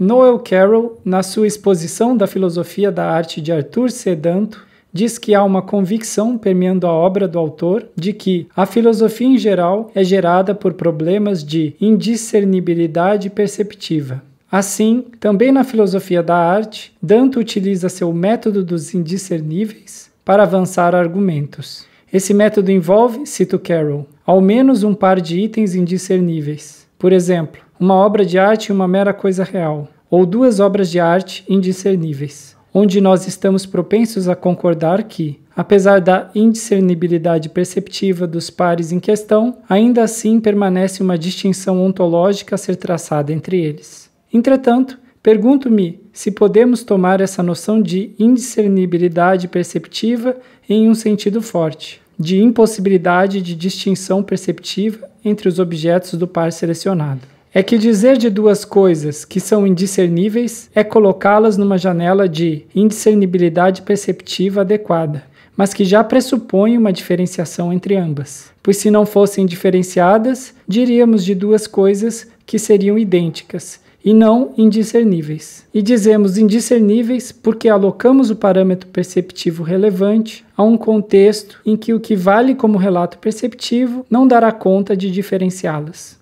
Noel Carroll, na sua exposição da filosofia da arte de Arthur C. Danto, diz que há uma convicção permeando a obra do autor de que a filosofia em geral é gerada por problemas de indiscernibilidade perceptiva. Assim, também na filosofia da arte, Danto utiliza seu método dos indiscerníveis para avançar argumentos. Esse método envolve, cito Carroll, ao menos um par de itens indiscerníveis. Por exemplo, uma obra de arte e uma mera coisa real, ou duas obras de arte indiscerníveis, onde nós estamos propensos a concordar que, apesar da indiscernibilidade perceptiva dos pares em questão, ainda assim permanece uma distinção ontológica a ser traçada entre eles. Entretanto, pergunto-me se podemos tomar essa noção de indiscernibilidade perceptiva em um sentido forte, de impossibilidade de distinção perceptiva entre os objetos do par selecionado é que dizer de duas coisas que são indiscerníveis é colocá-las numa janela de indiscernibilidade perceptiva adequada, mas que já pressupõe uma diferenciação entre ambas. Pois se não fossem diferenciadas, diríamos de duas coisas que seriam idênticas, e não indiscerníveis. E dizemos indiscerníveis porque alocamos o parâmetro perceptivo relevante a um contexto em que o que vale como relato perceptivo não dará conta de diferenciá-las.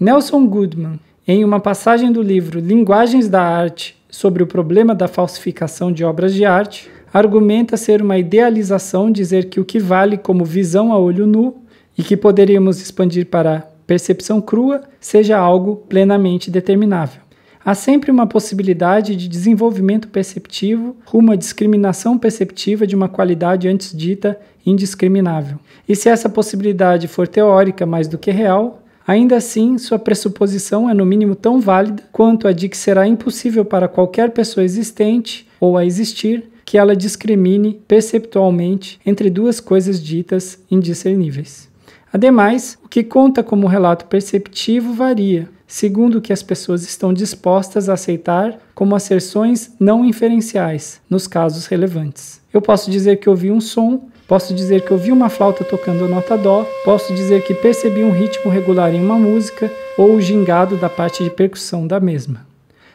Nelson Goodman, em uma passagem do livro Linguagens da Arte sobre o problema da falsificação de obras de arte, argumenta ser uma idealização dizer que o que vale como visão a olho nu e que poderíamos expandir para percepção crua seja algo plenamente determinável. Há sempre uma possibilidade de desenvolvimento perceptivo rumo à discriminação perceptiva de uma qualidade antes dita indiscriminável. E se essa possibilidade for teórica mais do que real, Ainda assim, sua pressuposição é no mínimo tão válida quanto a de que será impossível para qualquer pessoa existente ou a existir que ela discrimine perceptualmente entre duas coisas ditas indiscerníveis. Ademais, o que conta como relato perceptivo varia, segundo o que as pessoas estão dispostas a aceitar como asserções não inferenciais, nos casos relevantes. Eu posso dizer que ouvi um som Posso dizer que ouvi uma flauta tocando a nota Dó, posso dizer que percebi um ritmo regular em uma música ou o gingado da parte de percussão da mesma.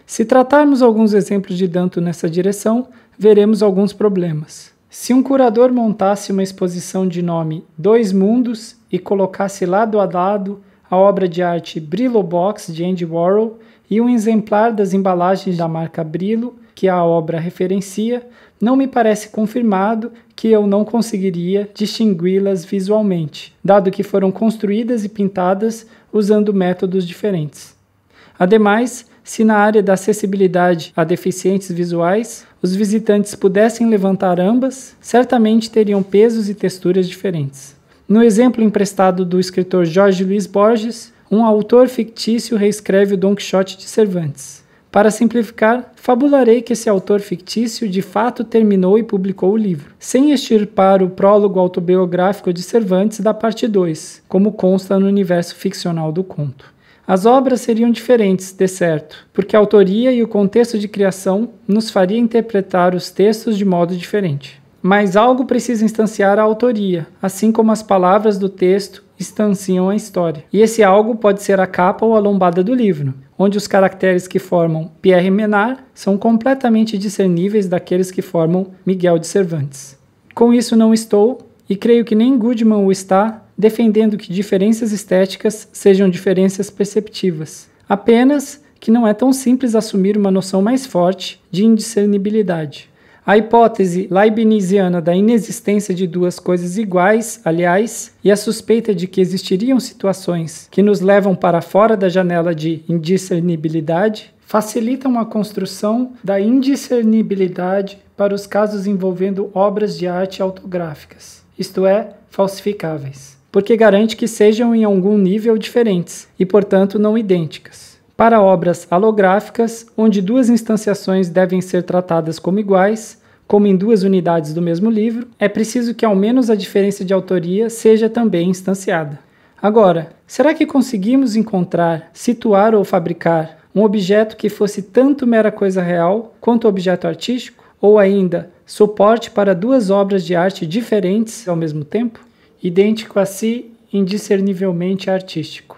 Se tratarmos alguns exemplos de Danto nessa direção, veremos alguns problemas. Se um curador montasse uma exposição de nome Dois Mundos e colocasse lado a lado a obra de arte Brillo Box de Andy Warhol e um exemplar das embalagens da marca Brillo, que a obra referencia, não me parece confirmado que eu não conseguiria distingui-las visualmente, dado que foram construídas e pintadas usando métodos diferentes. Ademais, se na área da acessibilidade a deficientes visuais os visitantes pudessem levantar ambas, certamente teriam pesos e texturas diferentes. No exemplo emprestado do escritor Jorge Luiz Borges, um autor fictício reescreve o Don Quixote de Cervantes. Para simplificar, fabularei que esse autor fictício de fato terminou e publicou o livro, sem extirpar o prólogo autobiográfico de Cervantes da parte 2, como consta no universo ficcional do conto. As obras seriam diferentes, de certo, porque a autoria e o contexto de criação nos faria interpretar os textos de modo diferente. Mas algo precisa instanciar a autoria, assim como as palavras do texto instanciam a história. E esse algo pode ser a capa ou a lombada do livro, onde os caracteres que formam Pierre Menard são completamente discerníveis daqueles que formam Miguel de Cervantes. Com isso não estou, e creio que nem Goodman o está, defendendo que diferenças estéticas sejam diferenças perceptivas. Apenas que não é tão simples assumir uma noção mais forte de indiscernibilidade. A hipótese leibniziana da inexistência de duas coisas iguais, aliás, e a suspeita de que existiriam situações que nos levam para fora da janela de indiscernibilidade facilitam a construção da indiscernibilidade para os casos envolvendo obras de arte autográficas, isto é, falsificáveis, porque garante que sejam em algum nível diferentes e, portanto, não idênticas. Para obras holográficas, onde duas instanciações devem ser tratadas como iguais, como em duas unidades do mesmo livro, é preciso que ao menos a diferença de autoria seja também instanciada. Agora, será que conseguimos encontrar, situar ou fabricar um objeto que fosse tanto mera coisa real quanto objeto artístico? Ou ainda, suporte para duas obras de arte diferentes ao mesmo tempo? Idêntico a si, indiscernivelmente artístico.